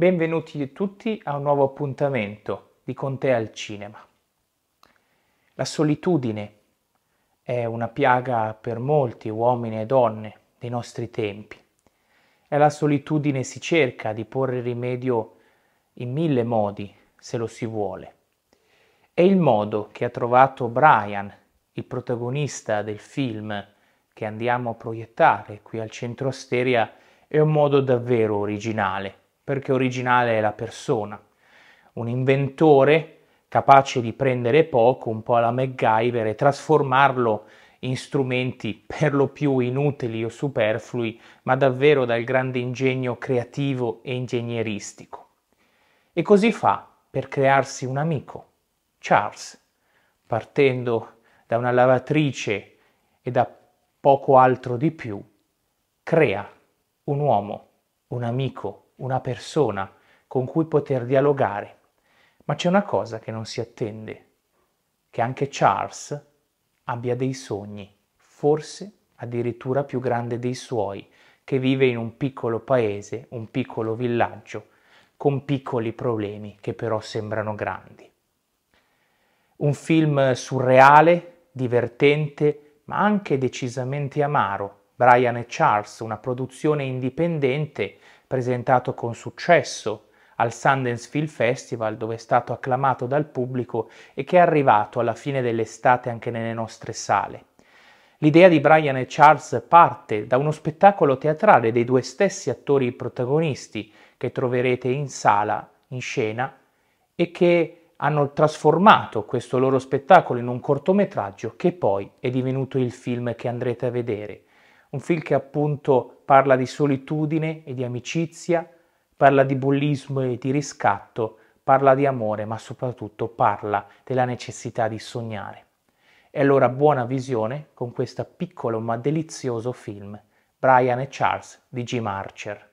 Benvenuti tutti a un nuovo appuntamento di Contea al cinema. La solitudine è una piaga per molti uomini e donne dei nostri tempi. E la solitudine si cerca di porre rimedio in mille modi, se lo si vuole. È il modo che ha trovato Brian, il protagonista del film che andiamo a proiettare qui al centro Asteria, è un modo davvero originale perché originale è la persona. Un inventore capace di prendere poco, un po' alla MacGyver, e trasformarlo in strumenti per lo più inutili o superflui, ma davvero dal grande ingegno creativo e ingegneristico. E così fa per crearsi un amico, Charles, partendo da una lavatrice e da poco altro di più, crea un uomo un amico, una persona con cui poter dialogare. Ma c'è una cosa che non si attende, che anche Charles abbia dei sogni, forse addirittura più grande dei suoi, che vive in un piccolo paese, un piccolo villaggio, con piccoli problemi che però sembrano grandi. Un film surreale, divertente, ma anche decisamente amaro, Brian e Charles, una produzione indipendente presentato con successo al Sundance Film Festival dove è stato acclamato dal pubblico e che è arrivato alla fine dell'estate anche nelle nostre sale. L'idea di Brian e Charles parte da uno spettacolo teatrale dei due stessi attori protagonisti che troverete in sala, in scena, e che hanno trasformato questo loro spettacolo in un cortometraggio che poi è divenuto il film che andrete a vedere un film che appunto parla di solitudine e di amicizia, parla di bullismo e di riscatto, parla di amore, ma soprattutto parla della necessità di sognare. E allora buona visione con questo piccolo ma delizioso film, Brian e Charles di Jim Archer.